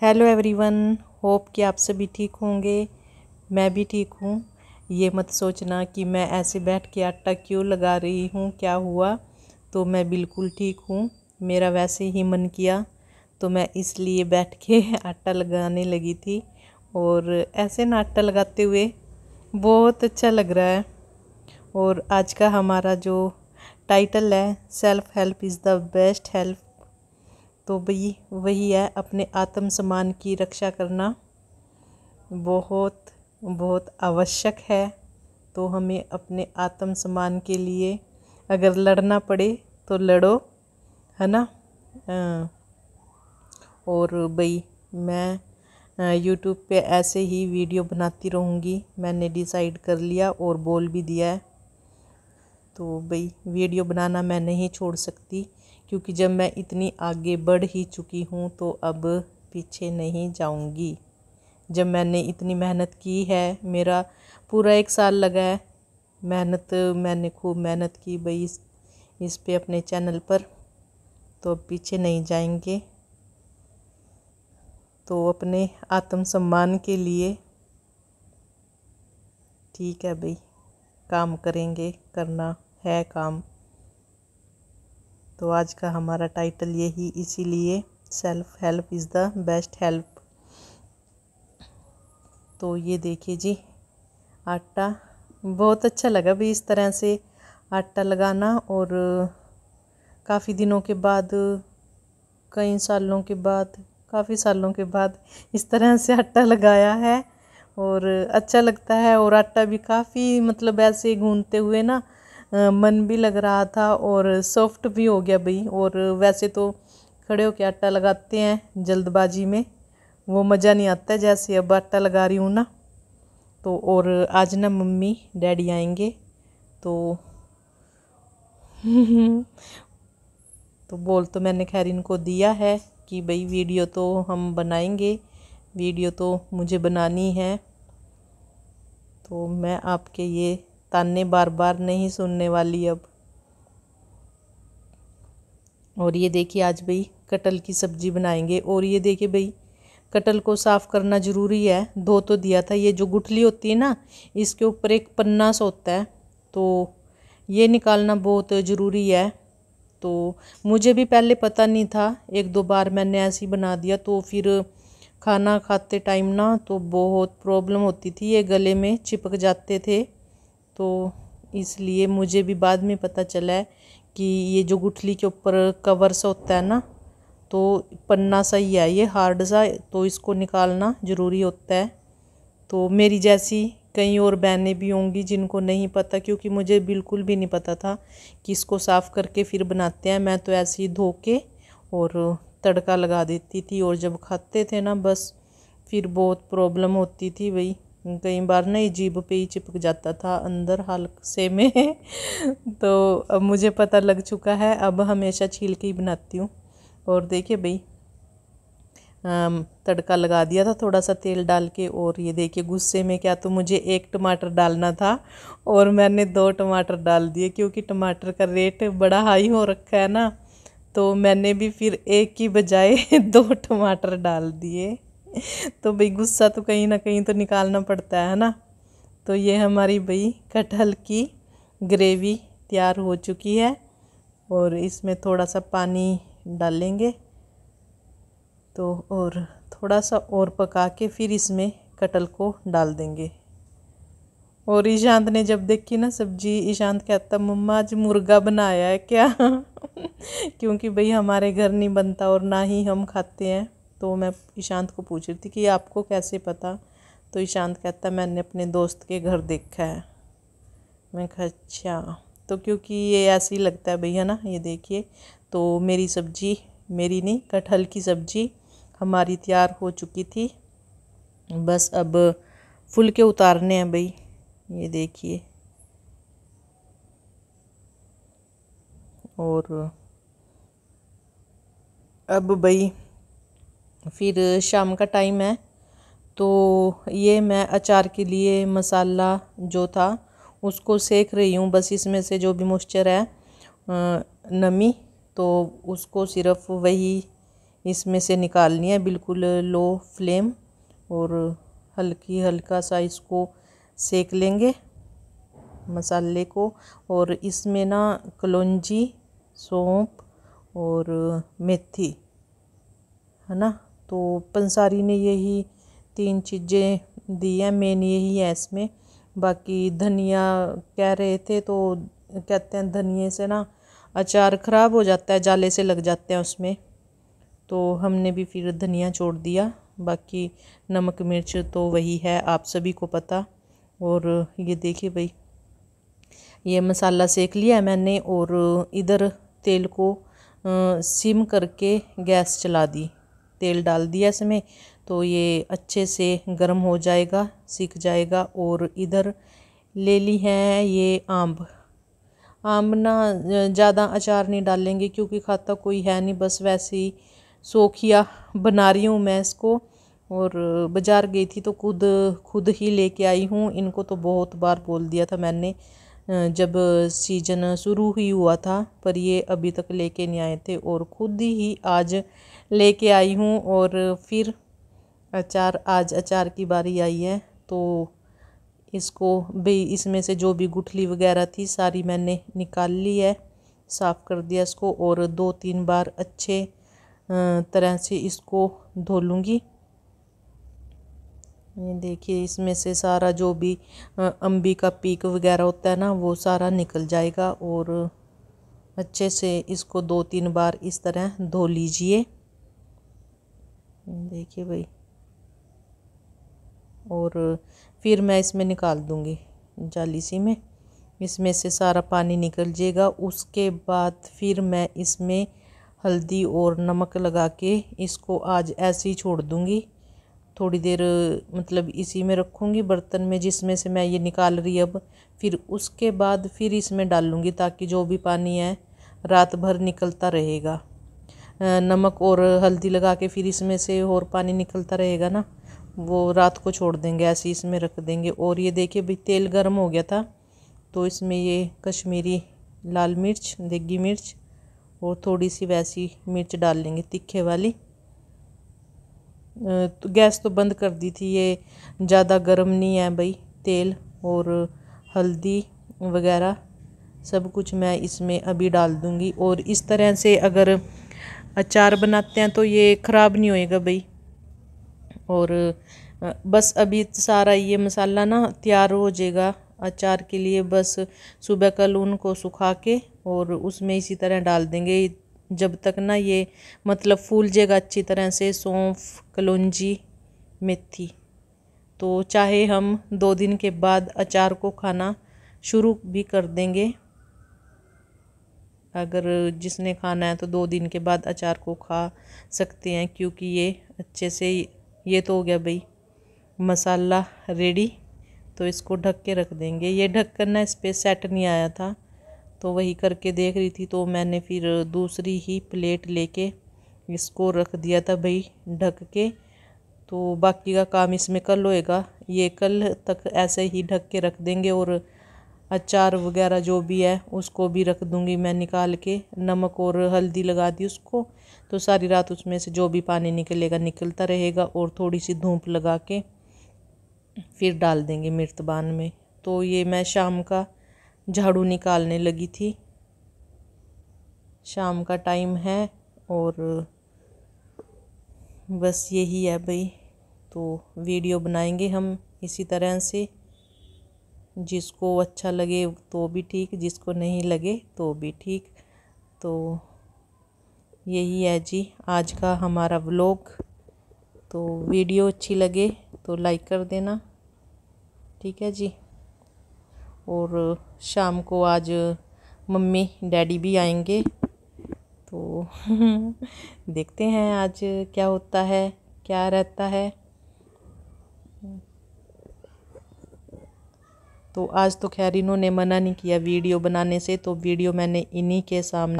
hello everyone hope कि आप सभी ठीक होंगे मैं भी ठीक हूँ ये मत सोचना कि मैं ऐसे बैठ के आटा क्यों लगा रही हूँ क्या हुआ तो मैं बिल्कुल ठीक हूँ मेरा वैसे ही मन किया तो मैं इसलिए बैठ के आटा लगाने लगी थी और ऐसे ना आटा लगाते हुए बहुत अच्छा लग रहा है और आज का हमारा जो टाइटल है self help is the best help तो वही वही है अपने आत्म सम्मान की रक्षा करना बहुत बहुत आवश्यक है तो हमें अपने आत्म सम्मान के लिए अगर लड़ना पड़े तो लड़ो है ना आ, और भाई मैं यूट्यूब पे ऐसे ही वीडियो बनाती रहूँगी मैंने डिसाइड कर लिया और बोल भी दिया है तो भाई वीडियो बनाना मैं नहीं छोड़ सकती क्योंकि जब मैं इतनी आगे बढ़ ही चुकी हूँ तो अब पीछे नहीं जाऊँगी जब मैंने इतनी मेहनत की है मेरा पूरा एक साल लगा है मेहनत मैंने खूब मेहनत की भाई इस, इस पे अपने चैनल पर तो पीछे नहीं जाएंगे तो अपने आत्म सम्मान के लिए ठीक है भाई काम करेंगे करना है काम तो आज का हमारा टाइटल यही इसीलिए self help is the best help तो ये देखिए जी आटा बहुत अच्छा लगा भी इस तरह से आटा लगाना और काफ़ी दिनों के बाद कई सालों के बाद काफ़ी सालों के बाद इस तरह से आटा लगाया है और अच्छा लगता है और आटा भी काफ़ी मतलब ऐसे गूंदते हुए ना मन भी लग रहा था और सॉफ्ट भी हो गया भाई और वैसे तो खड़े होकर आटा लगाते हैं जल्दबाजी में वो मज़ा नहीं आता जैसे अब आटा लगा रही हूँ ना तो और आज ना मम्मी डैडी आएंगे तो तो बोल तो मैंने खैर इनको दिया है कि भाई वीडियो तो हम बनाएंगे वीडियो तो मुझे बनानी है तो मैं आपके ये ताने बार बार नहीं सुनने वाली अब और ये देखिए आज भाई कटल की सब्ज़ी बनाएंगे और ये देखिए भाई कटल को साफ़ करना ज़रूरी है धो तो दिया था ये जो गुठली होती है ना इसके ऊपर एक पन्ना सा होता है तो ये निकालना बहुत ज़रूरी है तो मुझे भी पहले पता नहीं था एक दो बार मैंने ऐसे ही बना दिया तो फिर खाना खाते टाइम ना तो बहुत प्रॉब्लम होती थी ये गले में चिपक जाते थे तो इसलिए मुझे भी बाद में पता चला है कि ये जो गुठली के ऊपर कवर सा होता है ना तो पन्ना सा ही है ये हार्ड सा तो इसको निकालना ज़रूरी होता है तो मेरी जैसी कई और बहनें भी होंगी जिनको नहीं पता क्योंकि मुझे बिल्कुल भी नहीं पता था कि इसको साफ़ करके फिर बनाते हैं मैं तो ऐसे ही धो के और तड़का लगा देती थी और जब खाते थे ना बस फिर बहुत प्रॉब्लम होती थी भाई कई बार ना ये जीभ पे ही चिपक जाता था अंदर हल्क से में तो अब मुझे पता लग चुका है अब हमेशा छील के ही बनाती हूँ और देखिए भाई तड़का लगा दिया था थोड़ा सा तेल डाल के और ये देखिए गुस्से में क्या तो मुझे एक टमाटर डालना था और मैंने दो टमाटर डाल दिए क्योंकि टमाटर का रेट बड़ा हाई हो रखा है ना तो मैंने भी फिर एक की बजाय दो टमाटर डाल दिए तो भाई गुस्सा तो कहीं ना कहीं तो निकालना पड़ता है ना तो ये हमारी भाई कटहल की ग्रेवी तैयार हो चुकी है और इसमें थोड़ा सा पानी डालेंगे तो और थोड़ा सा और पका के फिर इसमें कटल को डाल देंगे और ईशांत ने जब देखी ना सब्जी ईशांत कहता मम्मा आज मुर्गा बनाया है क्या क्योंकि भाई हमारे घर नहीं बनता और ना ही हम खाते हैं तो मैं ईशांत को पूछ रही थी कि आपको कैसे पता तो ईशांत कहता मैंने अपने दोस्त के घर देखा है मैं कहा अच्छा तो क्योंकि ये ऐसे ही लगता है भैया ना ये देखिए तो मेरी सब्ज़ी मेरी नहीं कटहल की सब्ज़ी हमारी तैयार हो चुकी थी बस अब फुल के उतारने हैं भाई ये देखिए और अब भाई फिर शाम का टाइम है तो ये मैं अचार के लिए मसाला जो था उसको सेक रही हूँ बस इसमें से जो भी मॉइस्चर है नमी तो उसको सिर्फ वही इसमें से निकालनी है बिल्कुल लो फ्लेम और हल्की हल्का सा इसको सेक लेंगे मसाले को और इसमें ना कलौजी सौंप और मेथी है ना तो पंसारी ने यही तीन चीज़ें दी हैं मेन यही है इसमें बाकी धनिया कह रहे थे तो कहते हैं धनिए से ना अचार ख़राब हो जाता है जाले से लग जाते हैं उसमें तो हमने भी फिर धनिया छोड़ दिया बाकी नमक मिर्च तो वही है आप सभी को पता और ये देखिए भाई ये मसाला सेक लिया मैंने और इधर तेल को सिम करके गैस चला दी तेल डाल दिया इसमें तो ये अच्छे से गर्म हो जाएगा सीख जाएगा और इधर ले ली है ये आम आम ना ज़्यादा अचार नहीं डालेंगे क्योंकि खाता कोई है नहीं बस वैसे ही सोखिया बना रही हूँ मैं इसको और बाज़ार गई थी तो खुद खुद ही लेके आई हूँ इनको तो बहुत बार बोल दिया था मैंने जब सीजन शुरू ही हुआ था पर ये अभी तक लेके नहीं आए थे और ख़ुद ही आज लेके आई हूँ और फिर अचार आज अचार की बारी आई है तो इसको भी इसमें से जो भी गुठली वगैरह थी सारी मैंने निकाल ली है साफ़ कर दिया इसको और दो तीन बार अच्छे तरह से इसको धो लूँगी ये देखिए इसमें से सारा जो भी अम्बी का पीक वगैरह होता है ना वो सारा निकल जाएगा और अच्छे से इसको दो तीन बार इस तरह धो लीजिए देखिए भाई और फिर मैं इसमें निकाल दूँगी जाली सी में इसमें से सारा पानी निकल जाएगा उसके बाद फिर मैं इसमें हल्दी और नमक लगा के इसको आज ऐसे ही छोड़ दूँगी थोड़ी देर मतलब इसी में रखूँगी बर्तन में जिसमें से मैं ये निकाल रही अब फिर उसके बाद फिर इसमें डाल लूँगी ताकि जो भी पानी है रात भर निकलता रहेगा नमक और हल्दी लगा के फिर इसमें से और पानी निकलता रहेगा ना वो रात को छोड़ देंगे ऐसे इसमें रख देंगे और ये देखिए भाई तेल गर्म हो गया था तो इसमें ये कश्मीरी लाल मिर्च देगी मिर्च और थोड़ी सी वैसी मिर्च डाल लेंगे तीखे वाली तो गैस तो बंद कर दी थी ये ज़्यादा गर्म नहीं है भाई तेल और हल्दी वगैरह सब कुछ मैं इसमें अभी डाल दूँगी और इस तरह से अगर अचार बनाते हैं तो ये ख़राब नहीं होएगा भाई और बस अभी सारा ये मसाला ना तैयार हो जाएगा अचार के लिए बस सुबह कल उनको सुखा के और उसमें इसी तरह डाल देंगे जब तक ना ये मतलब फूल जाएगा अच्छी तरह से सौंफ कलौंजी मेथी तो चाहे हम दो दिन के बाद अचार को खाना शुरू भी कर देंगे अगर जिसने खाना है तो दो दिन के बाद अचार को खा सकते हैं क्योंकि ये अच्छे से ये तो हो गया भाई मसाला रेडी तो इसको ढक के रख देंगे ये ढक ना इस पर सेट नहीं आया था तो वही करके देख रही थी तो मैंने फिर दूसरी ही प्लेट लेके इसको रख दिया था भाई ढक के तो बाकी का काम इसमें कल होएगा ये कल तक ऐसे ही ढक के रख देंगे और अचार वगैरह जो भी है उसको भी रख दूँगी मैं निकाल के नमक और हल्दी लगा दी उसको तो सारी रात उसमें से जो भी पानी निकलेगा निकलता रहेगा और थोड़ी सी धूप लगा के फिर डाल देंगे मिर्तबान में तो ये मैं शाम का झाड़ू निकालने लगी थी शाम का टाइम है और बस यही है भाई तो वीडियो बनाएंगे हम इसी तरह से जिसको अच्छा लगे तो भी ठीक जिसको नहीं लगे तो भी ठीक तो यही है जी आज का हमारा व्लॉग तो वीडियो अच्छी लगे तो लाइक कर देना ठीक है जी और शाम को आज मम्मी डैडी भी आएंगे तो देखते हैं आज क्या होता है क्या रहता है तो आज तो खैर इन्होंने मना नहीं किया वीडियो बनाने से तो वीडियो मैंने इन्हीं के सामने